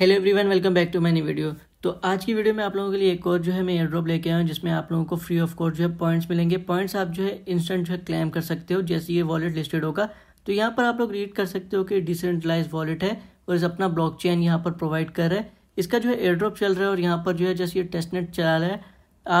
hello everyone welcome back to many video तो आज की वीडियो में आप लोगों के लिए एक और जो है मैं एयर ड्रॉप लेके आया हूँ जिसमें आप लोगों को फ्री ऑफ कॉस्ट जो है पॉइंट्स मिलेंगे पॉइंट्स आप जो है इंस्टेंट जो है क्लेम कर सकते हो जैसे ये वॉलेट लिस्टेड होगा तो यहाँ पर आप लोग रीड कर सकते हो कि डिसेंट्रलाइज वॉलेट है और इस अपना ब्लॉक चेन यहाँ पर प्रोवाइड कर रहा है इसका जो है एयर ड्रॉप चल रहा है और यहाँ पर जो है जैसे ये टेस्ट नेट चला रहा है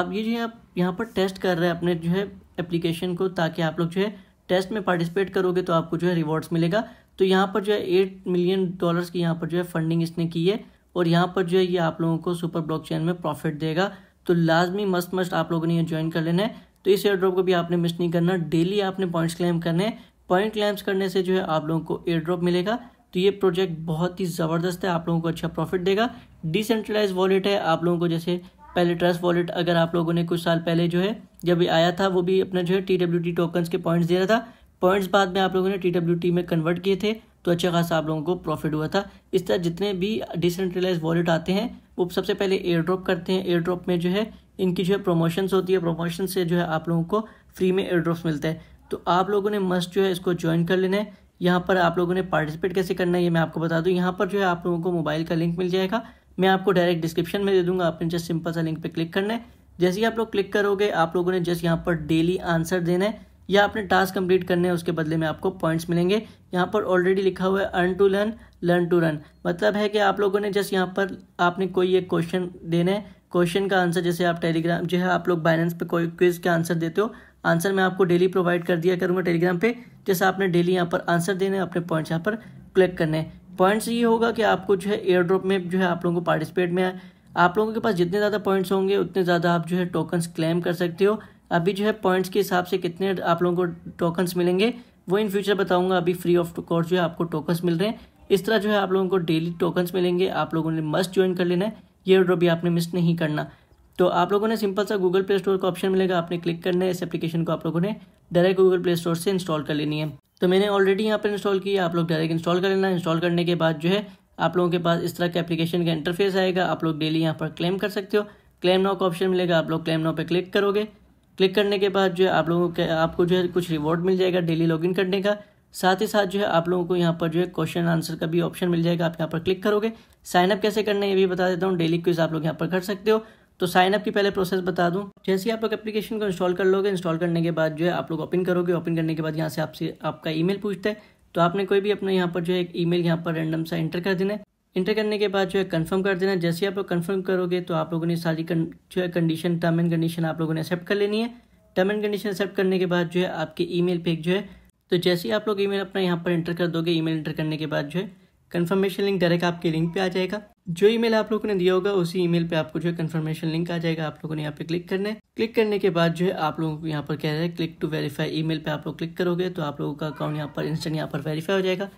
आप ये जो है आप यहाँ पर टेस्ट कर रहे हैं अपने जो है एप्लीकेशन को ताकि आप लोग जो है टेस्ट में पार्टिसिपेट करोगे तो आपको जो है रिवॉर्ड्स मिलेगा तो यहाँ पर जो है एट मिलियन डॉलर्स की यहाँ पर जो है फंडिंग इसने की है और यहाँ पर जो है ये आप लोगों को सुपर ब्लॉकचेन में प्रॉफिट देगा तो लाजमी मस्त मस्त आप लोगों ने यह ज्वाइन कर लेना है तो इस एयर ड्रॉप को भी आपने मिस नहीं करना डेली आपने पॉइंट्स क्लेम करने पॉइंट क्लेम्स करने से जो है आप लोगों को एयर ड्रॉप मिलेगा तो ये प्रोजेक्ट बहुत ही ज़बरदस्त है आप लोगों को अच्छा प्रॉफिट देगा डिसेंट्रलाइज वॉलेट है आप लोगों को जैसे पहले ट्रस्ट वॉलेट अगर आप लोगों ने कुछ साल पहले जो है जब आया था वो भी अपना जो है टी डब्ल्यू टी टोकन्स के पॉइंट्स दे रहा था पॉइंट्स बाद में आप लोगों ने टी डब्ल्यू टी में कन्वर्ट किए थे तो अच्छा खासा आप लोगों को प्रॉफिट हुआ था इस तरह जितने भी डिसेंट्रलाइज वॉलेट आते हैं वो सबसे पहले एयर ड्रॉप करते हैं एयर ड्रॉप में जो है इनकी जो है प्रोमोशंस होती है प्रोमोशन से जो है आप लोगों को फ्री में एयर ड्रॉप्स मिलते हैं तो आप लोगों ने मस्ट जो है इसको ज्वाइन कर लेना है यहाँ पर आप लोगों ने पार्टिसिपेट कैसे करना है ये मैं आपको बता दूँ यहाँ पर जो है आप लोगों को मोबाइल का लिंक मिल जाएगा मैं आपको डायरेक्ट डिस्क्रिप्शन में दे दूंगा आपने जस्ट सिंपल सा लिंक पर क्लिक करना है जैसे ही आप लोग क्लिक करोगे आप लोगों ने जस्ट यहाँ पर डेली आंसर देना है या आपने टास्क कंप्लीट करने हैं उसके बदले में आपको पॉइंट्स मिलेंगे यहाँ पर ऑलरेडी लिखा हुआ है earn to learn learn to run मतलब है कि आप लोगों ने जस्ट यहाँ पर आपने कोई एक क्वेश्चन देना है क्वेश्चन का आंसर जैसे आप टेलीग्राम जो है आप लोग बाइनेंस पे कोई क्विज के आंसर देते हो आंसर मैं आपको डेली प्रोवाइड कर दिया करूँगा टेलीग्राम पे जैसे आपने डेली यहाँ पर आंसर देने अपने पॉइंट्स यहाँ पर क्लिक करने पॉइंट्स ये होगा कि आपको जो है एयर ड्रॉप में जो है आप लोगों को पार्टिसिपेट में आप लोगों के पास जितने ज़्यादा पॉइंट्स होंगे उतने ज़्यादा आप जो है टोकन्स क्लेम कर सकते हो अभी जो है पॉइंट्स के हिसाब से कितने आप लोगों को टोकन्स मिलेंगे वो इन फ्यूचर बताऊंगा अभी फ्री ऑफ कॉस्ट जो है आपको टोकन्स मिल रहे हैं इस तरह जो है आप लोगों को डेली टोकन्स मिलेंगे आप लोगों ने मस्ट ज्वाइन कर लेना है ये ऑर्डर भी आपने मिस नहीं करना तो आप लोगों ने सिंपल सा गूगल प्ले स्टोर का ऑप्शन मिलेगा आपने क्लिक करना है इस एप्लीकेशन को आप लोगों ने डायरेक्ट गूगल प्ले स्टोर से इंस्टॉल कर लेनी है तो मैंने ऑलरेडी यहाँ पर इंस्टॉल किया आप लोग डायरेक्ट इंस्टॉल कर लेना इंस्टॉल करने के बाद जो है आप लोगों के पास इस तरह के एप्लीकेशन का इंटरफेस आएगा आप लोग डेली यहाँ पर क्लेम कर सकते हो क्लेम नाउ का ऑप्शन मिलेगा आप लोग क्लेम नाउ पर क्लिक करोगे क्लिक करने के बाद जो है आप लोगों को आपको जो है कुछ रिवॉर्ड मिल जाएगा डेली लॉगिन करने का साथ ही साथ जो है आप लोगों को यहाँ पर जो है क्वेश्चन आंसर का भी ऑप्शन मिल जाएगा आप यहाँ पर क्लिक करोगे साइनअप कैसे करना है ये भी बता देता हूँ डेली क्विज आप लोग यहाँ पर कर सकते हो तो साइनअप की पहले प्रोसेस बता दूँ जैसे ही आप लोग एप्लीकेशन को इंस्टॉल कर लोगे इंस्टॉल करने के बाद जो है आप लोग ओपन करोगे ओपन करने के बाद यहाँ से आपसे आपका ई पूछता है तो आपने कोई भी अपने यहाँ पर जो है एक मेल यहाँ पर रैंडम सा एंटर कर देना है इंटर करने के बाद जो है कंफर्म कर देना जैसे आप लोग कंफर्म करोगे तो आप लोगों ने सारी जो है कंडीशन टर्म एंड कंडीशन आप लोगों ने एक्सेप्ट कर लेनी है टर्म एंड कंडीशन एक्सेप्ट करने के बाद जो है आपके ईमेल पे जो है तो जैसे ही आप लोग ईमेल अपना यहाँ पर एंटर कर दोगे ईमेल एंटर करने के बाद जो है कन्फर्मेशन लिंक डायरेक्ट आपके लिंक पर आ जाएगा जो ई आप लोगों ने दिया होगा उसी ई पे आपको जो है कन्फर्मेशन लिंक आ जाएगा आप लोगों ने यहाँ पे क्लिक करना है क्लिक करने के बाद जो है आप लोगों को यहाँ पर कह रहे हैं क्लिक टू वेरीफाई ई पे आप लोग क्लिक करोगे तो आप लोगों का अकाउंट यहाँ पर इंस्टेंट यहाँ पर वेरीफाई हो जाएगा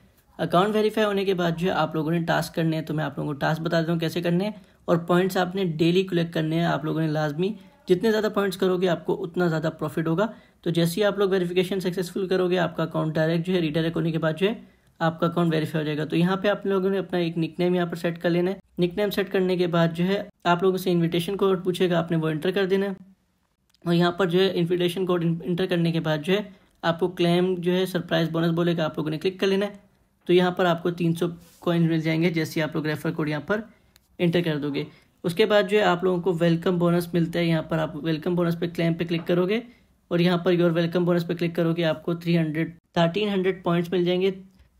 अकाउंट वेरीफाई होने के बाद जो है आप लोगों ने टास्क करने हैं तो मैं आप लोगों को टास्क बता देता हूँ कैसे करने हैं और पॉइंट्स आपने डेली कलेक्ट करने हैं आप लोगों ने लाजमी जितने ज़्यादा पॉइंट्स करोगे आपको उतना ज़्यादा प्रॉफिट होगा तो जैसे ही आप लोग वेरीफिकेशन सक्सेसफुल करोगे आपका अकाउंट डायरेक्ट जो है रिडायरेक्ट होने के बाद जो है आपका अकाउंट वेरीफाई हो जाएगा तो यहाँ पे आप लोगों ने अपना एक निकनेम यहाँ पर सेट कर लेना है निकनेम सेट करने के बाद जो है आप लोगों से इन्विटेशन कोड पूछेगा आपने वो एंटर कर देना है और यहाँ पर जो है इन्विटेशन कोड इंटर करने के बाद जो है आपको क्लेम जो है सरप्राइज बोनस बोलेगा आप लोगों ने क्लिक कर लेना है तो यहाँ पर आपको तीन सौ कॉइन मिल जाएंगे जैसे आप लोग रेफर कोड यहाँ पर इंटर कर दोगे उसके बाद जो है आप लोगों को वेलकम बोनस मिलता है यहाँ पर आप वेलकम बोनस पे क्लेम पे क्लिक करोगे और यहाँ पर योर वेलकम बोनस पे क्लिक करोगे आपको three hundred thirteen hundred points मिल जाएंगे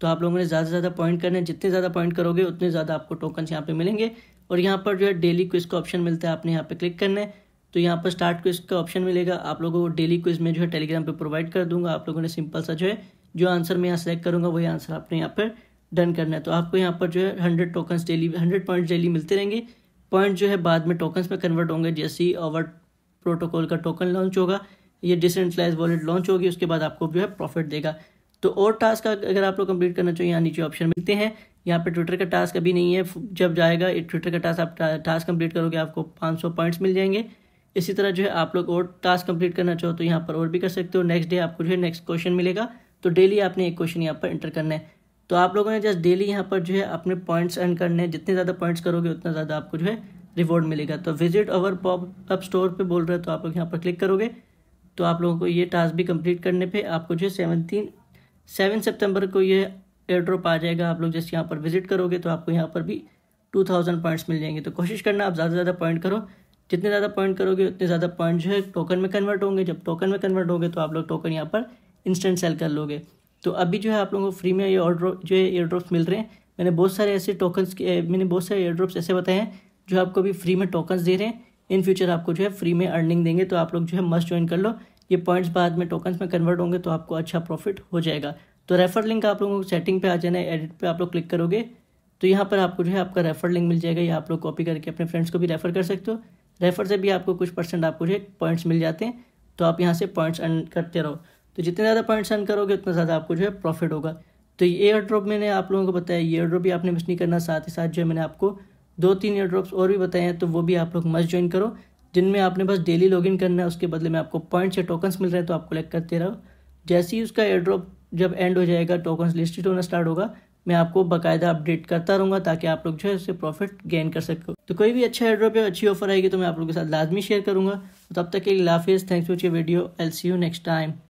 तो आप लोगों ने ज़्यादा से ज़्यादा पॉइंट करने जितने ज़्यादा पॉइंट करोगे उतने ज़्यादा आपको टोकन्स यहाँ पे मिलेंगे और यहाँ पर जो है डेली क्विज का ऑप्शन मिलता है आपने यहाँ पे क्लिक करने तो यहाँ पर स्टार्ट क्विज का ऑप्शन मिलेगा आप लोगों को डेली क्विज में जो है टेलीग्राम पे प्रोवाइड कर दूंगा आप लोगों ने सिंपल सा जो है जो आंसर मैं यहाँ सेलेक्ट करूँगा वही आंसर आपने यहाँ पर डन करना है तो आपको यहाँ पर जो है hundred tokens daily hundred point daily मिलते रहेंगे पॉइंट जो है बाद में टोकन्स में कन्वर्ट होंगे जैसे ही ओवर प्रोटोकॉल का टोकन लॉन्च होगा ये डिसेंट्रलाइज वॉलेट लॉन्च होगी उसके बाद आपको जो है प्रॉफिट देगा तो और टास्क अगर आप लोग कंप्लीट करना चाहिए यहाँ नीचे ऑप्शन मिलते हैं यहाँ पे ट्विटर का टास्क अभी नहीं है जब जाएगा ट्विटर का टास्क आप टास्क कंप्लीट करोगे आपको 500 पॉइंट्स मिल जाएंगे इसी तरह जो है आप लोग और टास्क कंप्लीट करना चाहो तो यहाँ पर और भी कर सकते हो नेक्स्ट डे आपको जो है नेक्स्ट क्वेश्चन मिलेगा तो डेली आपने एक क्वेश्चन यहाँ पर इंटर करना है तो आप लोगों ने जस्ट डेली यहाँ पर जो है अपने पॉइंट्स अर्न करने हैं जितने ज़्यादा पॉइंट्स करोगे उतना ज़्यादा आपको जो है रिवॉर्ड मिलेगा तो visit our pop up store पर बोल रहे हैं तो आप लोग यहाँ पर क्लिक करोगे तो आप लोगों को ये टास्क भी कंप्लीट करने पे आपको जो है सेवनटीन सेवन सितंबर को ये एयर ड्रॉप आ जाएगा आप लोग जस्ट यहाँ पर विजिट करोगे तो आपको यहाँ पर भी टू थाउजेंड पॉइंट्स मिल जाएंगे तो कोशिश करना आप ज़्यादा से ज़्यादा पॉइंट करो जितने ज़्यादा पॉइंट करोगे उतने ज़्यादा पॉइंट जो है टोकन में कन्वर्ट होंगे जब टोकन में कन्वर्ट होंगे तो आप लोग टोकन यहाँ पर इंस्टेंट सेल कर लोगे तो अभी जो है आप लोगों को फ्री में ये ऑर्डर जो है एयर ड्रॉप्स मिल रहे हैं मैंने बहुत सारे ऐसे टोकन्स मैंने बहुत सारे एयर ड्रॉप्स ऐसे बताए हैं जो आपको अभी फ्री में टोकन्स दे रहे हैं इन फ्यूचर आपको जो है फ्री में अर्निंग देंगे तो आप लोग जो है मस्ट ज्वाइन कर लो ये पॉइंट्स बाद में टोकन्स में कन्वर्ट होंगे तो आपको अच्छा प्रॉफिट हो जाएगा तो रेफर लिंक आप लोगों को सेटिंग पे आ जाना है एडिट पे आप लोग क्लिक करोगे तो यहाँ पर आपको जो है आपका रेफर लिंक मिल जाएगा ये आप लोग कॉपी करके अपने फ्रेंड्स को भी रेफर कर सकते हो रेफर से भी आपको कुछ परसेंट आपको जो है पॉइंट्स मिल जाते हैं तो आप यहाँ से पॉइंट्स अर्न करते रहो तो जितने ज़्यादा पॉइंट्स सेंड करोगे उतना ज़्यादा आपको जो है प्रॉफिट होगा तो ये एयर ड्रॉप मैंने आप लोगों को बताया ये एयर ड्रॉप भी आपने मिस नहीं करना साथ ही साथ जो है मैंने आपको दो तीन एयर ड्रॉप्स और भी बताए हैं तो वो भी आप लोग मस्ट ज्वाइन करो जिनमें आपने बस डेली लॉगिन करना है उसके बदले में आपको पॉइंट्स या टोकन्स मिल रहे हैं तो आप कलेक्ट करते रहो जैसे ही उसका एयर ड्रॉप जब एंड हो जाएगा टोकन्स लिस्टेड होना स्टार्ट होगा मैं आपको बाकायदा अपडेट करता रहूँगा ताकि आप लोग जो है उससे प्रॉफिट गेन कर सको तो कोई भी अच्छा एड्रॉप या अच्छी ऑफर आएगी तो मैं आप लोगों के साथ लाजमी शेयर करूँगा तो तब तक के लिए लाफिज thanks for your video I'll see you next time